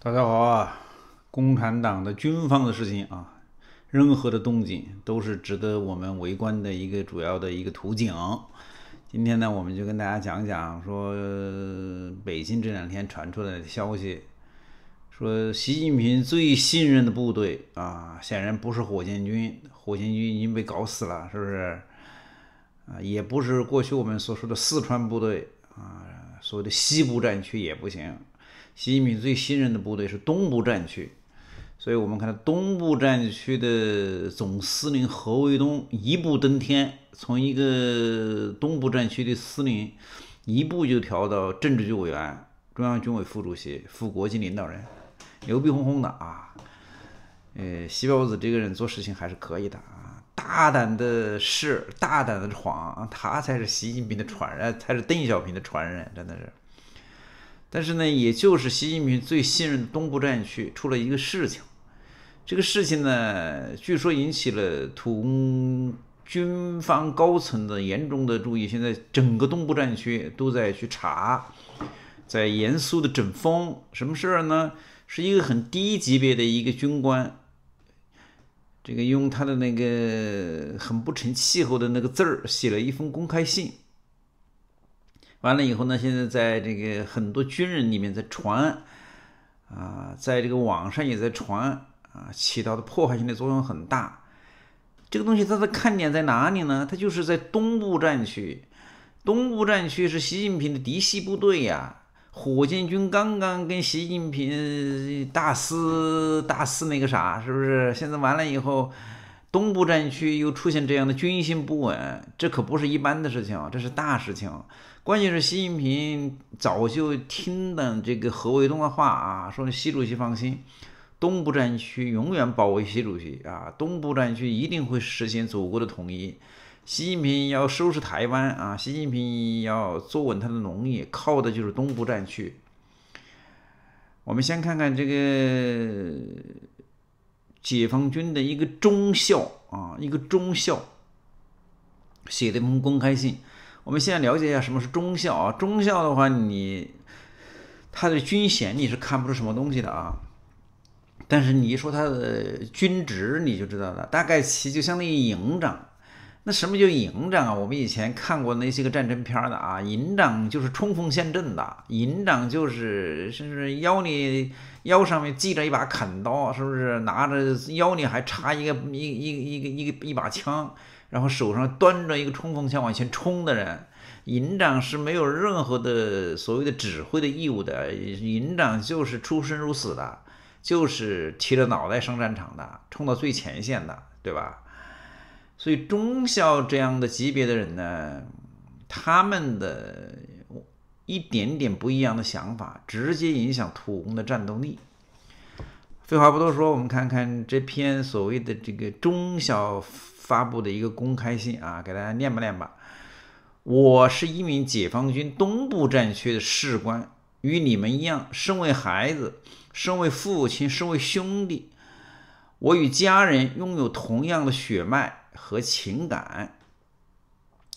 大家好啊！共产党的军方的事情啊，任何的动静都是值得我们围观的一个主要的一个途径。今天呢，我们就跟大家讲讲，说北京这两天传出来的消息，说习近平最信任的部队啊，显然不是火箭军，火箭军已经被搞死了，是不是？啊，也不是过去我们所说的四川部队啊，所谓的西部战区也不行。习近平最信任的部队是东部战区，所以我们看到东部战区的总司令何卫东一步登天，从一个东部战区的司令，一步就调到政治局委员、中央军委副主席、副国际领导人，牛逼哄哄的啊！呃，西包子这个人做事情还是可以的啊，大胆的试，大胆的闯，他才是习近平的传人，才是邓小平的传人，真的是。但是呢，也就是习近平最信任的东部战区出了一个事情，这个事情呢，据说引起了土军方高层的严重的注意。现在整个东部战区都在去查，在严肃的整风。什么事儿呢？是一个很低级别的一个军官，这个用他的那个很不成气候的那个字儿写了一封公开信。完了以后呢？现在在这个很多军人里面在传，啊，在这个网上也在传，啊，起到的破坏性的作用很大。这个东西它的看点在哪里呢？它就是在东部战区，东部战区是习近平的嫡系部队呀。火箭军刚刚跟习近平大肆大肆那个啥，是不是？现在完了以后，东部战区又出现这样的军心不稳，这可不是一般的事情，这是大事情。关键是习近平早就听了这个何卫东的话啊，说：“习主席放心，东部战区永远保卫习主席啊，东部战区一定会实现祖国的统一。”习近平要收拾台湾啊，习近平要坐稳他的农业，靠的就是东部战区。我们先看看这个解放军的一个中校啊，一个中校写的一封公开信。我们现在了解一下什么是中校啊？中校的话，你他的军衔你是看不出什么东西的啊，但是你一说他的军职，你就知道了。大概其就相当于营长。那什么叫营长啊？我们以前看过那些个战争片的啊，营长就是冲锋陷阵的，营长就是甚至腰里腰上面系着一把砍刀，是不是拿着腰里还插一个一一一个一个一把枪？然后手上端着一个冲锋枪往前冲的人，营长是没有任何的所谓的指挥的义务的，营长就是出生入死的，就是提着脑袋上战场的，冲到最前线的，对吧？所以中校这样的级别的人呢，他们的一点点不一样的想法，直接影响土工的战斗力。废话不多说，我们看看这篇所谓的这个中小发布的一个公开信啊，给大家念吧念吧。我是一名解放军东部战区的士官，与你们一样，身为孩子，身为父亲，身为兄弟，我与家人拥有同样的血脉和情感。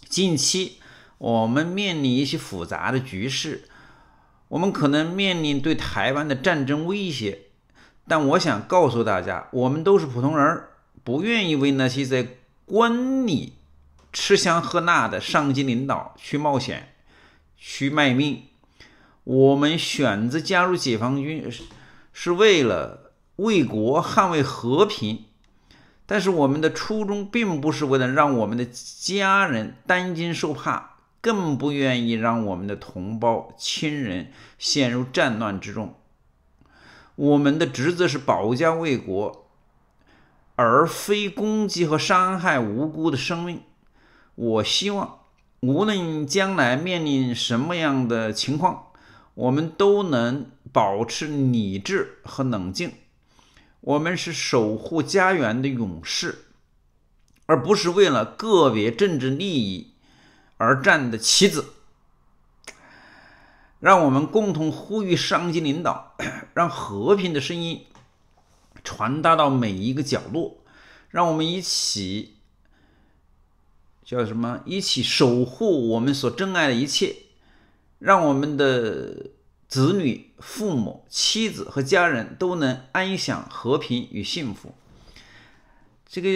近期，我们面临一些复杂的局势，我们可能面临对台湾的战争威胁。但我想告诉大家，我们都是普通人，不愿意为那些在官里吃香喝辣的上级领导去冒险、去卖命。我们选择加入解放军，是为了为国捍卫和平。但是我们的初衷并不是为了让我们的家人担惊受怕，更不愿意让我们的同胞、亲人陷入战乱之中。我们的职责是保家卫国，而非攻击和伤害无辜的生命。我希望，无论将来面临什么样的情况，我们都能保持理智和冷静。我们是守护家园的勇士，而不是为了个别政治利益而战的棋子。让我们共同呼吁上级领导，让和平的声音传达到每一个角落。让我们一起，叫什么？一起守护我们所珍爱的一切，让我们的子女、父母、妻子和家人都能安享和平与幸福。这个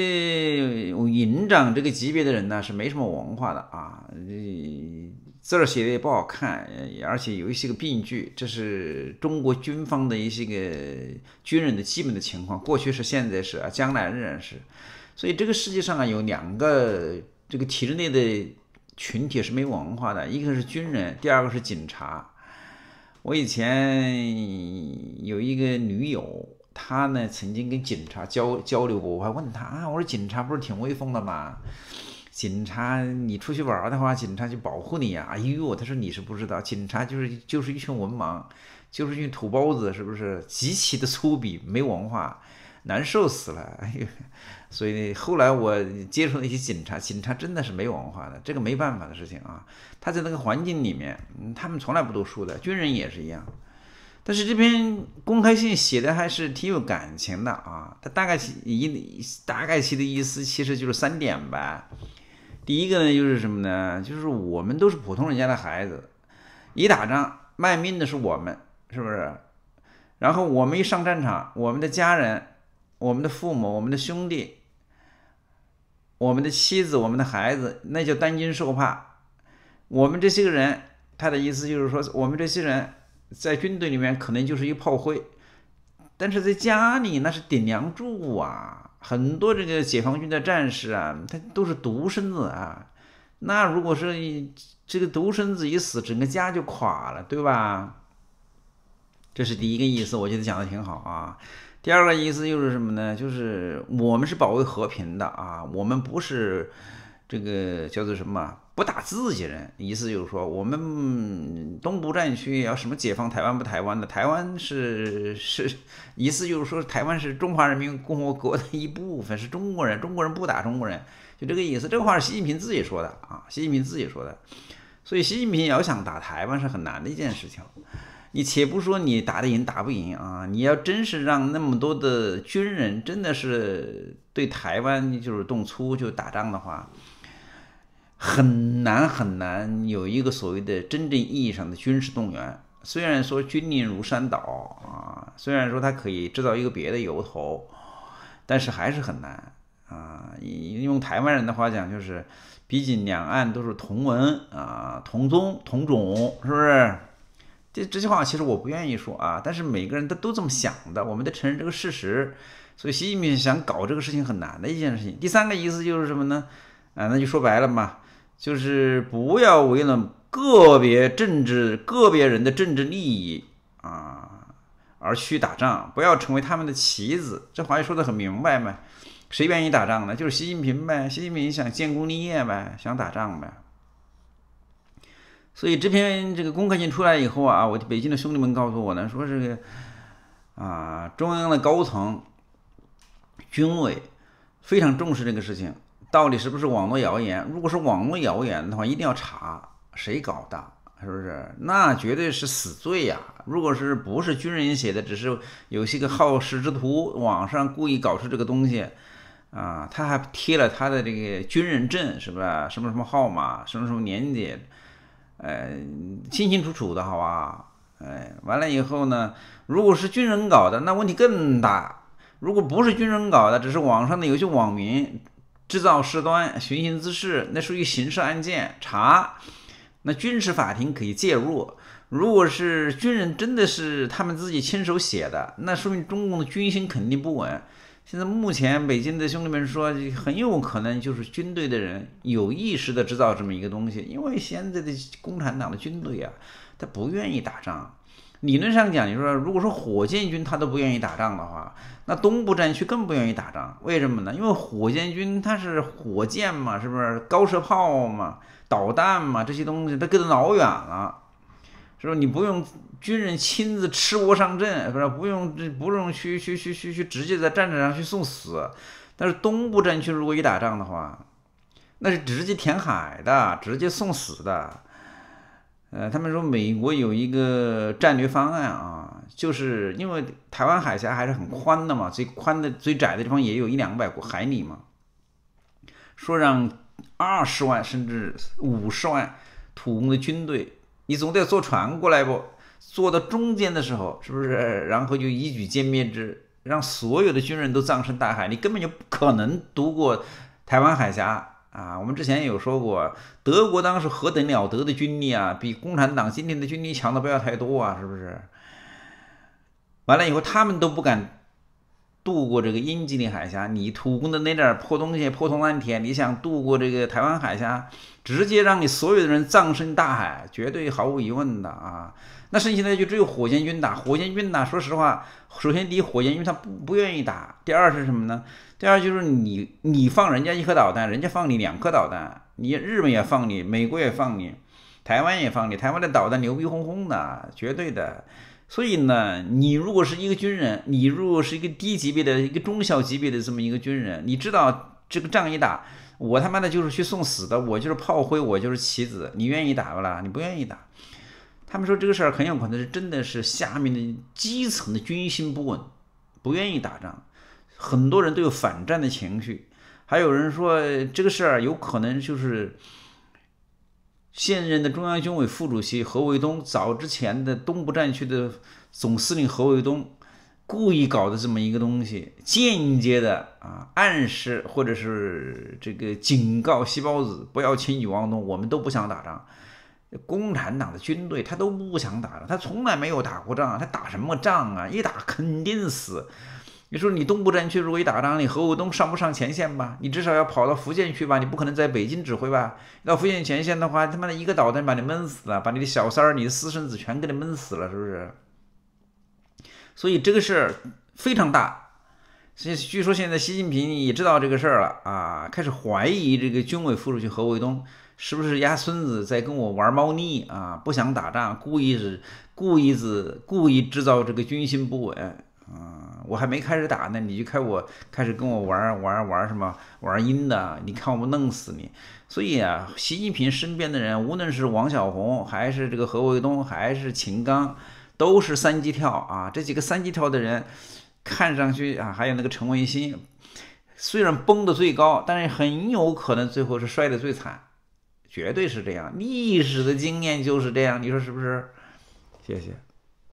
营长这个级别的人呢，是没什么文化的啊，这。字儿写的也不好看，而且有一些个病句。这是中国军方的一些个军人的基本的情况，过去是，现在是，将来仍然是。所以这个世界上啊，有两个这个体制内的群体是没文化的，一个是军人，第二个是警察。我以前有一个女友，她呢曾经跟警察交交流过，我还问她啊，我说警察不是挺威风的吗？警察，你出去玩的话，警察就保护你呀！哎呦，他说你是不知道，警察就是就是一群文盲，就是一群土包子，是不是极其的粗鄙，没文化，难受死了！哎呦，所以后来我接触那些警察，警察真的是没文化的，这个没办法的事情啊。他在那个环境里面，他们从来不读书的，军人也是一样。但是这篇公开信写的还是挺有感情的啊。他大概一大概其的意思其实就是三点吧。第一个呢，就是什么呢？就是我们都是普通人家的孩子，一打仗卖命的是我们，是不是？然后我们一上战场，我们的家人、我们的父母、我们的兄弟、我们的妻子、我们的孩子，那叫担惊受怕。我们这些个人，他的意思就是说，我们这些人在军队里面可能就是一炮灰。但是在家里那是顶梁柱啊，很多这个解放军的战士啊，他都是独生子啊，那如果是这个独生子一死，整个家就垮了，对吧？这是第一个意思，我觉得讲的挺好啊。第二个意思又是什么呢？就是我们是保卫和平的啊，我们不是。这个叫做什么？不打自己人，意思就是说，我们东部战区要什么解放台湾不台湾的？台湾是是，意思就是说，台湾是中华人民共和国的一部分，是中国人，中国人不打中国人，就这个意思。这个话是习近平自己说的啊，习近平自己说的。所以，习近平要想打台湾是很难的一件事情。你且不说你打得赢打不赢啊，你要真是让那么多的军人真的是对台湾就是动粗就打仗的话。很难很难有一个所谓的真正意义上的军事动员。虽然说军令如山倒啊，虽然说它可以制造一个别的由头，但是还是很难啊。用台湾人的话讲就是，毕竟两岸都是同文啊、同宗同种，是不是？这这些话其实我不愿意说啊，但是每个人他都这么想的，我们得承认这个事实。所以习近平想搞这个事情很难的一件事情。第三个意思就是什么呢？啊，那就说白了嘛。就是不要为了个别政治个别人的政治利益啊而去打仗，不要成为他们的棋子。这话也说的很明白嘛，谁愿意打仗呢？就是习近平呗，习近平想建功立业呗，想打仗呗。所以这篇这个公开信出来以后啊，我北京的兄弟们告诉我呢，说这个啊，中央的高层、军委非常重视这个事情。到底是不是网络谣言？如果是网络谣言的话，一定要查谁搞的，是不是？那绝对是死罪呀！如果是不是军人写的，只是有些个好事之徒网上故意搞出这个东西，啊，他还贴了他的这个军人证，是不是？什么什么号码，什么什么年纪，哎，清清楚楚的，好吧？哎，完了以后呢，如果是军人搞的，那问题更大；如果不是军人搞的，只是网上的有些网民。制造事端、寻衅滋事，那属于刑事案件，查那军事法庭可以介入。如果是军人真的是他们自己亲手写的，那说明中共的军心肯定不稳。现在目前北京的兄弟们说，很有可能就是军队的人有意识的制造这么一个东西，因为现在的共产党的军队啊，他不愿意打仗。理论上讲，你说如果说火箭军他都不愿意打仗的话，那东部战区更不愿意打仗。为什么呢？因为火箭军它是火箭嘛，是不是高射炮嘛、导弹嘛这些东西，它隔得老远了，是是？你不用军人亲自吃窝上阵，不是不用不用去去去去去直接在战场上去送死。但是东部战区如果一打仗的话，那是直接填海的，直接送死的。呃，他们说美国有一个战略方案啊，就是因为台湾海峡还是很宽的嘛，最宽的、最窄的地方也有一两百个海里嘛。说让二十万甚至五十万土工的军队，你总得坐船过来不？坐到中间的时候，是不是？然后就一举歼灭之，让所有的军人都葬身大海，你根本就不可能渡过台湾海峡。啊，我们之前有说过，德国当时何等了得的军力啊，比共产党今天的军力强的不要太多啊，是不是？完了以后，他们都不敢。渡过这个英吉利海峡，你土工的那点儿破东西，破铜烂铁，你想渡过这个台湾海峡，直接让你所有的人葬身大海，绝对毫无疑问的啊！那剩下的就只有火箭军打，火箭军打，说实话，首先第一，火箭军他不不愿意打；第二是什么呢？第二就是你你放人家一颗导弹，人家放你两颗导弹，你日本也放你，美国也放你，台湾也放你，台湾的导弹牛逼哄哄的，绝对的。所以呢，你如果是一个军人，你如果是一个低级别的、一个中小级别的这么一个军人，你知道这个仗一打，我他妈的就是去送死的，我就是炮灰，我就是棋子。你愿意打不啦？你不愿意打？他们说这个事儿很有可能是真的是下面的基层的军心不稳，不愿意打仗，很多人都有反战的情绪。还有人说这个事儿有可能就是。现任的中央军委副主席何卫东，早之前的东部战区的总司令何卫东，故意搞的这么一个东西，间接的啊暗示或者是这个警告细包子不要轻举妄动，我们都不想打仗，共产党的军队他都不想打仗，他从来没有打过仗，他打什么仗啊？一打肯定死。你说你东部战区如果一打仗，你何卫东上不上前线吧？你至少要跑到福建去吧？你不可能在北京指挥吧？到福建前线的话，他妈的一个导弹把你闷死了，把你的小三儿、你的私生子全给你闷死了，是不是？所以这个事儿非常大。现据说现在习近平也知道这个事儿了啊，开始怀疑这个军委副主席何卫东是不是压孙子在跟我玩猫腻啊？不想打仗，故意是故意是故意制造这个军心不稳。啊，我还没开始打呢，你就开我开始跟我玩玩玩什么玩阴的？你看我不弄死你！所以啊，习近平身边的人，无论是王晓红，还是这个何卫东，还是秦刚，都是三级跳啊！这几个三级跳的人，看上去啊，还有那个陈文新，虽然崩的最高，但是很有可能最后是摔的最惨，绝对是这样，历史的经验就是这样，你说是不是？谢谢。